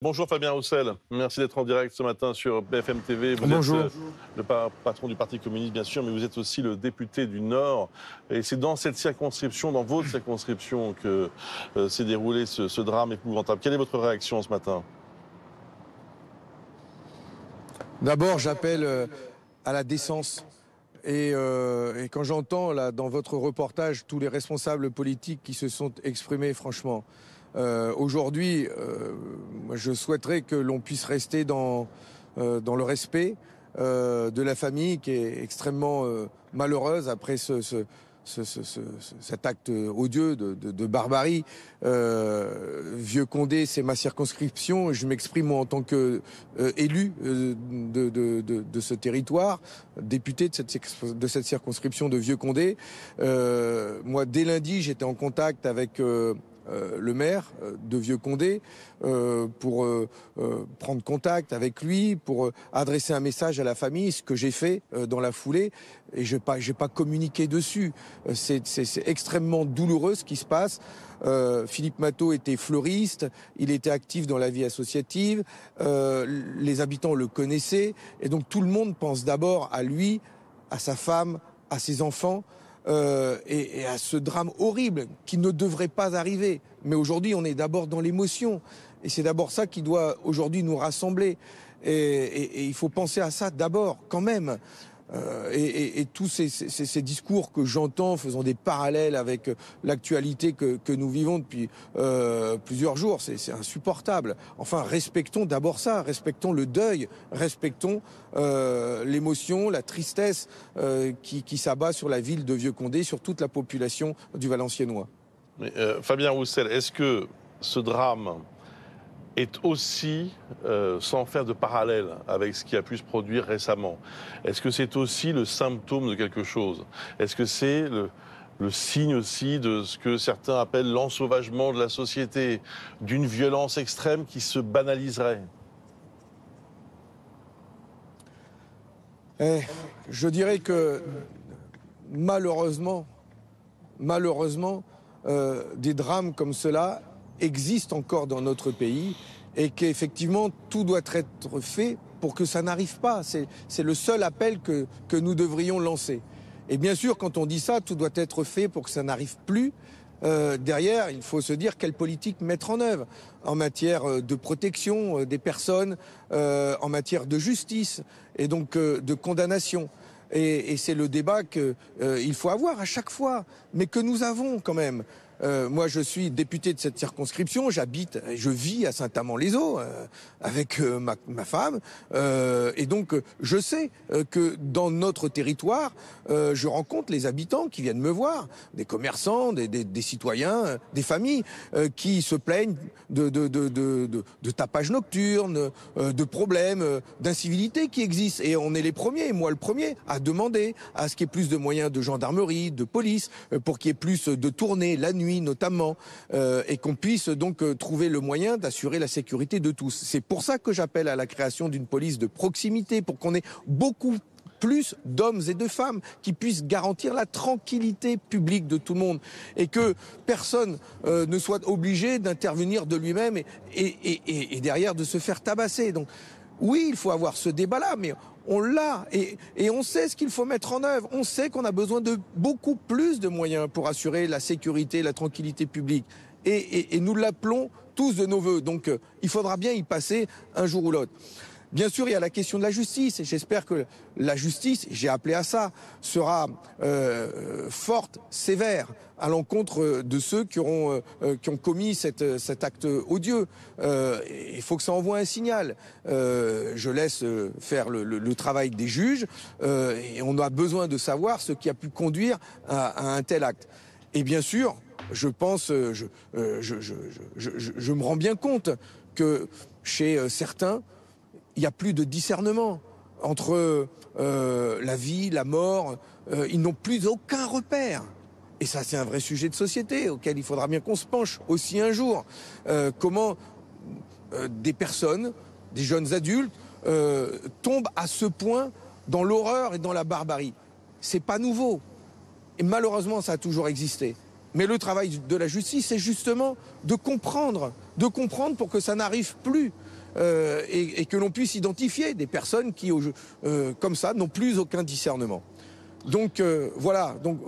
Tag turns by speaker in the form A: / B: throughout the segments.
A: Bonjour Fabien Roussel, merci d'être en direct ce matin sur BFM TV. Vous Bonjour. êtes euh, le patron du Parti communiste, bien sûr, mais vous êtes aussi le député du Nord. Et c'est dans cette circonscription, dans votre circonscription, que euh, s'est déroulé ce, drame épouvantable. Quelle est votre réaction ce matin
B: D'abord, j'appelle euh, à la décence. Et, quand j'entends, là, dans votre reportage, tous les responsables politiques qui se sont exprimés, franchement, euh, aujourd'hui, euh, je souhaiterais que l'on puisse rester dans, euh, dans le respect de la famille qui est extrêmement malheureuse après ce, cet acte odieux de, barbarie. Vieux Condé, c'est ma circonscription. Je m'exprime en tant qu'élu élu de, ce territoire, député de cette, de cette circonscription de Vieux Condé. moi, dès lundi, j'étais en contact avec euh, le maire euh, de Vieux-Condé euh, pour prendre contact avec lui, pour adresser un message à la famille, ce que j'ai fait dans la foulée. Et je n'ai pas, communiqué dessus. C'est extrêmement douloureux ce qui se passe. Philippe Matteau était fleuriste, il était actif dans la vie associative, les habitants le connaissaient, et donc tout le monde pense d'abord à lui, à sa femme, à ses enfants. Euh, et, à ce drame horrible qui ne devrait pas arriver. Mais aujourd'hui, on est d'abord dans l'émotion. Et c'est d'abord ça qui doit aujourd'hui nous rassembler. et il faut penser à ça d'abord, quand même. Euh, et, tous ces, discours que j'entends faisant des parallèles avec l'actualité que, nous vivons depuis euh, plusieurs jours, c'est insupportable. Enfin, respectons d'abord ça, respectons le deuil, respectons euh, l'émotion, la tristesse qui, s'abat sur la ville de Vieux-Condé, sur toute la population du Valenciennois.
A: Fabien Roussel, est-ce que ce drame est aussi, euh, sans faire de parallèle avec ce qui a pu se produire récemment, est-ce que c'est aussi le symptôme de quelque chose Est-ce que c'est le, signe aussi de ce que certains appellent l'ensauvagement de la société, d'une violence extrême qui se banaliserait
B: eh, Je dirais que malheureusement, malheureusement, euh, des drames comme cela existe encore dans notre pays et qu'effectivement tout doit être fait pour que ça n'arrive pas. C'est le seul appel que, que nous devrions lancer. Et bien sûr, quand on dit ça, tout doit être fait pour que ça n'arrive plus. Euh, derrière, il faut se dire quelle politique mettre en œuvre en matière euh, de protection euh, des personnes, en matière de justice et donc de condamnation. Et, et c'est le débat qu'il faut avoir à chaque fois, mais que nous avons quand même. Euh, moi, je suis député de cette circonscription. J'habite, je vis à Saint-Amand-les-Eaux euh, avec euh, ma, femme, et donc je sais que dans notre territoire, je rencontre les habitants qui viennent me voir, des commerçants, des, citoyens, des familles qui se plaignent de, de, de, de tapage nocturne, de problèmes, d'incivilité qui existent. Et on est les premiers, moi le premier, à demander à ce qu'il y ait plus de moyens de gendarmerie, de police, pour qu'il y ait plus de tournées la nuit notamment, euh, et qu'on puisse donc euh, trouver le moyen d'assurer la sécurité de tous. C'est pour ça que j'appelle à la création d'une police de proximité, pour qu'on ait beaucoup plus d'hommes et de femmes qui puissent garantir la tranquillité publique de tout le monde et que personne euh, ne soit obligé d'intervenir de lui-même et, derrière de se faire tabasser. Donc oui, il faut avoir ce débat-là, mais on l'a et, on sait ce qu'il faut mettre en œuvre. On sait qu'on a besoin de beaucoup plus de moyens pour assurer la sécurité, la tranquillité publique. Et, nous l'appelons tous de nos voeux. Donc euh, il faudra bien y passer un jour ou l'autre. Bien sûr, il y a la question de la justice, et j'espère que la justice, j'ai appelé à ça, sera euh, forte, sévère à l'encontre de ceux qui, euh, euh, ont commis cet acte odieux. il faut que ça envoie un signal. je laisse faire le, travail des juges, et on a besoin de savoir ce qui a pu conduire à, un tel acte. Et bien sûr, je pense, je me rends bien compte que chez certains, il n'y a plus de discernement entre euh, la vie, la mort. Euh, ils n'ont plus aucun repère. Et ça, c'est un vrai sujet de société auquel il faudra bien qu'on se penche aussi un jour. Euh, comment des personnes, des jeunes adultes, tombent à ce point dans l'horreur et dans la barbarie. C'est pas nouveau. Et malheureusement, ça a toujours existé. Mais le travail de la justice, c'est justement de comprendre, de comprendre pour que ça n'arrive plus. Euh, et, que l'on puisse identifier des personnes qui, euh, comme ça, n'ont plus aucun discernement. Donc euh, voilà, donc,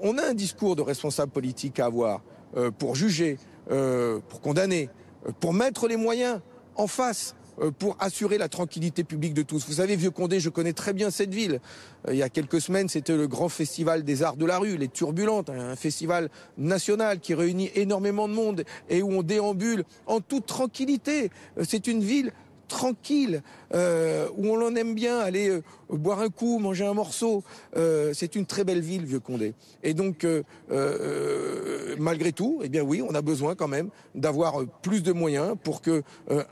B: on a un discours de responsable politique à avoir pour juger, pour condamner, pour mettre les moyens en face euh, pour assurer la tranquillité publique de tous. Vous savez, Vieux-Condé, je connais très bien cette ville. Euh, il y a quelques semaines, c'était le grand festival des arts de la rue, les Turbulentes, hein, un festival national qui réunit énormément de monde et où on déambule en toute tranquillité. Euh, c'est une ville tranquille, euh, où on en aime bien, aller euh, boire un coup, manger un morceau. Euh, c'est une très belle ville, Vieux-Condé. Et donc, malgré tout, eh bien oui, on a besoin quand même d'avoir plus de moyens pour que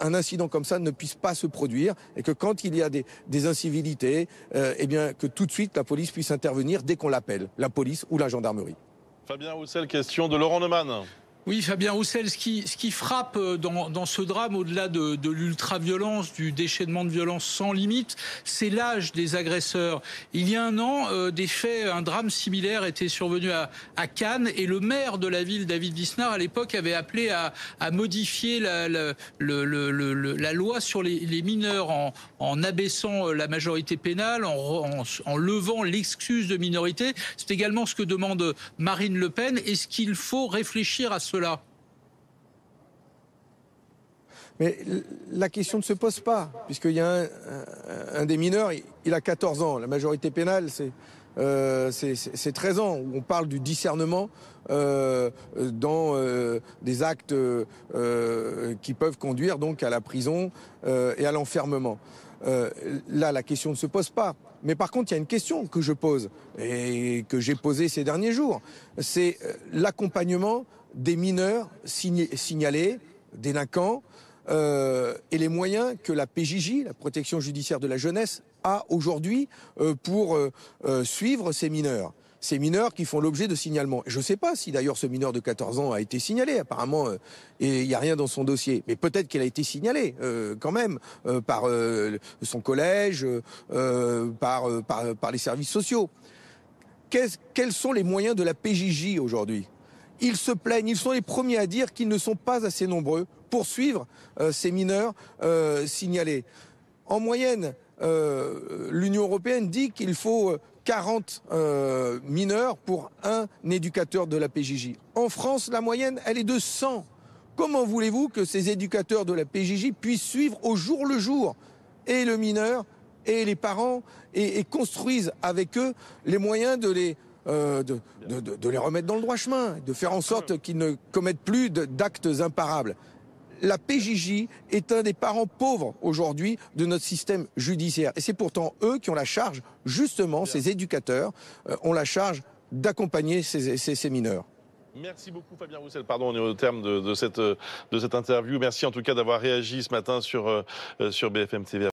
B: un incident comme ça ne puisse pas se produire et que quand il y a des, incivilités, eh bien que tout de suite la police puisse intervenir dès qu'on l'appelle, la police ou la gendarmerie.
A: Fabien Roussel, question de Laurent Neumann.
B: Oui, Fabien Roussel, ce qui, frappe euh, dans, ce drame, au-delà de, de l'ultra-violence, du déchaînement de violence sans limite, c'est l'âge des agresseurs. Il y a un an, euh, des faits, un drame similaire était survenu à, Cannes et le maire de la ville, David Lisnard, à l'époque, avait appelé à, modifier la, loi sur les, mineurs en, abaissant euh, la majorité pénale, en, en levant l'excuse de minorité. C'est également ce que demande Marine Le Pen. Est-ce qu'il faut réfléchir à ce mais la question ne se pose pas, puisqu'il y a un, des mineurs, il a 14 ans. La majorité pénale, c'est euh, c'est 13 ans où on parle du discernement euh, dans euh, des actes qui peuvent conduire donc à la prison et à l'enfermement. là, la question ne se pose pas. Mais par contre, il y a une question que je pose et que j'ai posée ces derniers jours. C'est l'accompagnement des mineurs signalés, délinquants, euh, et les moyens que la PJJ, la protection judiciaire de la jeunesse, a aujourd'hui euh, pour euh, suivre ces mineurs. Ces mineurs qui font l'objet de signalements. Je ne sais pas si d'ailleurs ce mineur de 14 ans a été signalé. Apparemment, et il n'y a rien dans son dossier. Mais peut-être qu'il a été signalé quand même par son collège, par, les services sociaux. quels sont les moyens de la PJJ aujourd'hui ils se plaignent, ils sont les premiers à dire qu'ils ne sont pas assez nombreux pour suivre euh, ces mineurs euh, signalés. En moyenne, euh, l'Union européenne dit qu'il faut 40 mineurs pour un éducateur de la PJJ. En France, la moyenne, elle est de 100. Comment voulez-vous que ces éducateurs de la PJJ puissent suivre au jour le jour et le mineur et les parents et construisent avec eux les moyens de les euh, de, les remettre dans le droit chemin, de faire en ah sorte qu'ils ne commettent plus d'actes imparables. La PJJ est un des parents pauvres aujourd'hui de notre système judiciaire. Et c'est pourtant eux qui ont la charge, justement, ces éducateurs euh, ont la charge d'accompagner ces, mineurs.
A: Merci beaucoup Fabien Roussel. Pardon, on est au terme de, cette, de cette interview. Merci en tout cas d'avoir réagi ce matin sur, euh, sur BFM TV.